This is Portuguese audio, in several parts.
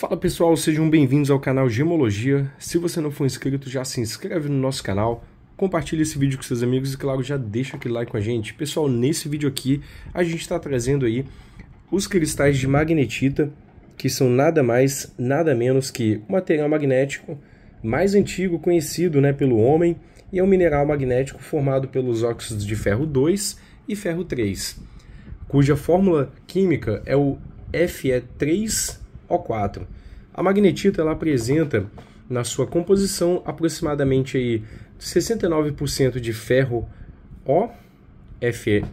Fala pessoal, sejam bem-vindos ao canal Gemologia. Se você não for inscrito, já se inscreve no nosso canal, compartilhe esse vídeo com seus amigos e, claro, já deixa aquele like com a gente. Pessoal, nesse vídeo aqui a gente está trazendo aí os cristais de magnetita, que são nada mais, nada menos que um material magnético mais antigo conhecido né, pelo homem e é um mineral magnético formado pelos óxidos de ferro 2 e ferro 3, cuja fórmula química é o Fe3 o4. A magnetita ela apresenta na sua composição aproximadamente aí 69% de ferro O, FeO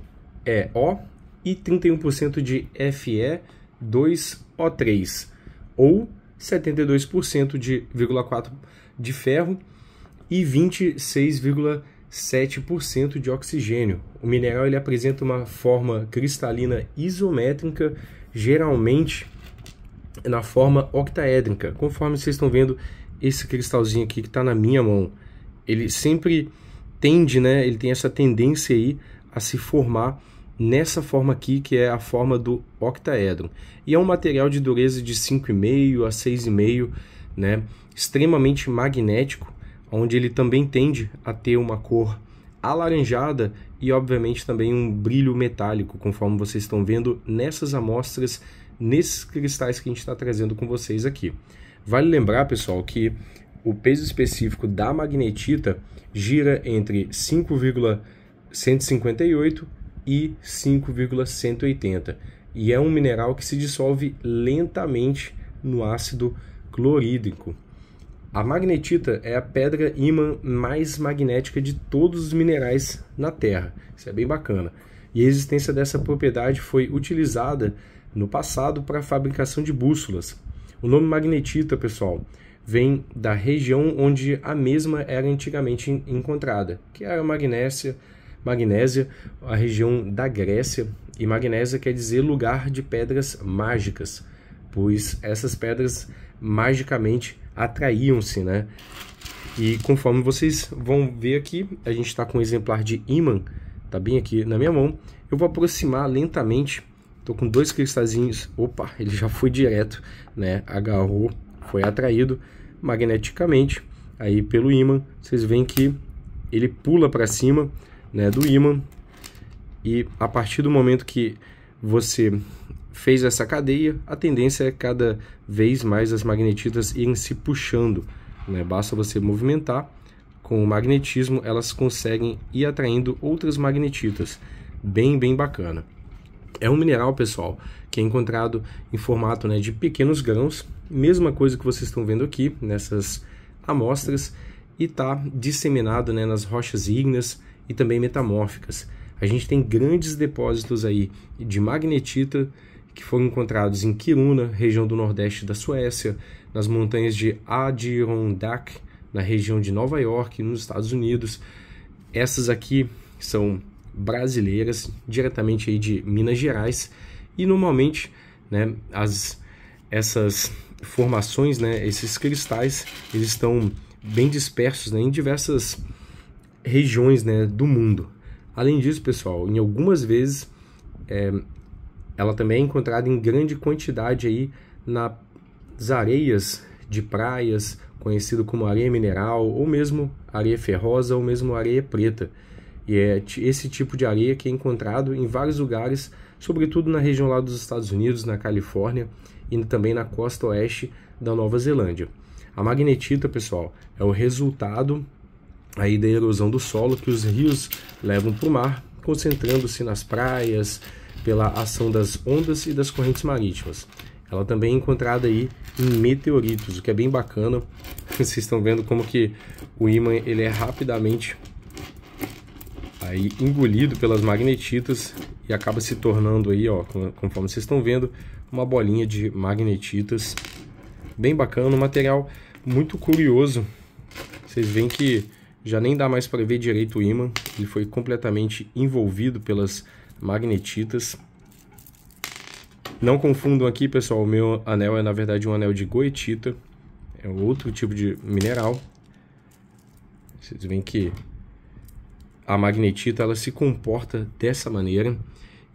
e 31% de Fe2O3 ou 72% de 0,4 de ferro e 26,7% de oxigênio. O mineral ele apresenta uma forma cristalina isométrica, geralmente na forma octaédrica, conforme vocês estão vendo esse cristalzinho aqui que está na minha mão. Ele sempre tende, né, ele tem essa tendência aí a se formar nessa forma aqui, que é a forma do octaedro. E é um material de dureza de 5,5 a 6,5, né, extremamente magnético, onde ele também tende a ter uma cor alaranjada e obviamente também um brilho metálico, conforme vocês estão vendo nessas amostras nesses cristais que a gente está trazendo com vocês aqui. Vale lembrar, pessoal, que o peso específico da magnetita gira entre 5,158 e 5,180 e é um mineral que se dissolve lentamente no ácido clorídrico. A magnetita é a pedra ímã mais magnética de todos os minerais na Terra. Isso é bem bacana. E a existência dessa propriedade foi utilizada no passado para a fabricação de bússolas. O nome magnetita, pessoal, vem da região onde a mesma era antigamente encontrada, que era a Magnésia, Magnésia, a região da Grécia, e Magnésia quer dizer lugar de pedras mágicas, pois essas pedras magicamente atraíam-se, né? E conforme vocês vão ver aqui, a gente está com um exemplar de ímã, tá bem aqui na minha mão. Eu vou aproximar lentamente Tô com dois cristazinhos. Opa, ele já foi direto, né? Agarrou, foi atraído magneticamente aí pelo ímã. Vocês veem que ele pula para cima, né, do ímã. E a partir do momento que você fez essa cadeia, a tendência é cada vez mais as magnetitas irem se puxando. Né? Basta você movimentar, com o magnetismo elas conseguem ir atraindo outras magnetitas. Bem, bem bacana. É um mineral, pessoal, que é encontrado em formato né, de pequenos grãos, mesma coisa que vocês estão vendo aqui nessas amostras, e está disseminado né, nas rochas ígneas e também metamórficas. A gente tem grandes depósitos aí de magnetita que foram encontrados em Kiruna, região do nordeste da Suécia, nas montanhas de Adirondack, na região de Nova York, nos Estados Unidos. Essas aqui são brasileiras, diretamente aí de Minas Gerais, e normalmente né, as, essas formações, né, esses cristais, eles estão bem dispersos né, em diversas regiões né, do mundo. Além disso, pessoal, em algumas vezes é, ela também é encontrada em grande quantidade aí nas areias de praias, conhecido como areia mineral, ou mesmo areia ferrosa, ou mesmo areia preta. E é esse tipo de areia que é encontrado em vários lugares, sobretudo na região lá dos Estados Unidos, na Califórnia e também na costa oeste da Nova Zelândia. A magnetita, pessoal, é o resultado aí da erosão do solo que os rios levam para o mar, concentrando-se nas praias pela ação das ondas e das correntes marítimas. Ela também é encontrada aí em meteoritos, o que é bem bacana. Vocês estão vendo como que o ímã ele é rapidamente aí engolido pelas magnetitas e acaba se tornando aí, ó, conforme vocês estão vendo, uma bolinha de magnetitas. Bem bacana, um material muito curioso. Vocês veem que já nem dá mais para ver direito o ímã, ele foi completamente envolvido pelas magnetitas. Não confundam aqui, pessoal, o meu anel é na verdade um anel de goetita, é outro tipo de mineral. Vocês veem que a magnetita ela se comporta dessa maneira.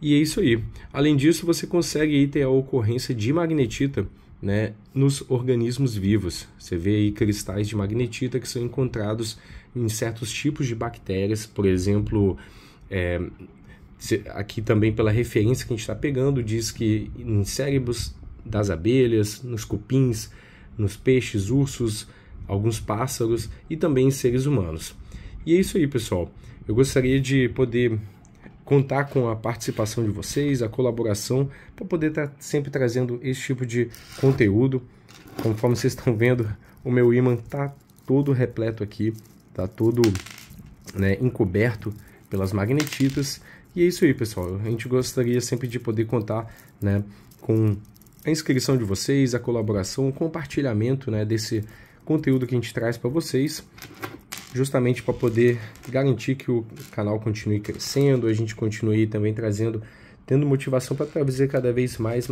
E é isso aí. Além disso, você consegue ter a ocorrência de magnetita né, nos organismos vivos. Você vê aí cristais de magnetita que são encontrados em certos tipos de bactérias, por exemplo, é, aqui também pela referência que a gente está pegando, diz que em cérebros das abelhas, nos cupins, nos peixes, ursos, alguns pássaros e também em seres humanos. E é isso aí, pessoal. Eu gostaria de poder contar com a participação de vocês, a colaboração, para poder estar tá sempre trazendo esse tipo de conteúdo. Conforme vocês estão vendo, o meu ímã está todo repleto aqui, está todo né, encoberto pelas magnetitas. E é isso aí, pessoal. A gente gostaria sempre de poder contar né, com a inscrição de vocês, a colaboração, o compartilhamento né, desse conteúdo que a gente traz para vocês justamente para poder garantir que o canal continue crescendo, a gente continue também trazendo, tendo motivação para trazer cada vez mais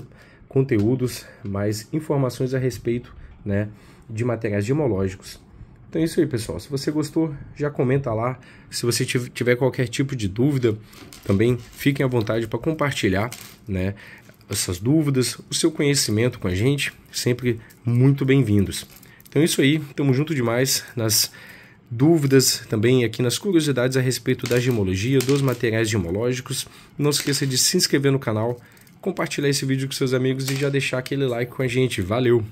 conteúdos, mais informações a respeito né, de materiais gemológicos. Então é isso aí, pessoal. Se você gostou, já comenta lá. Se você tiver qualquer tipo de dúvida, também fiquem à vontade para compartilhar né, essas dúvidas, o seu conhecimento com a gente, sempre muito bem-vindos. Então é isso aí, tamo junto demais nas dúvidas também aqui nas curiosidades a respeito da gemologia, dos materiais gemológicos. Não esqueça de se inscrever no canal, compartilhar esse vídeo com seus amigos e já deixar aquele like com a gente. Valeu!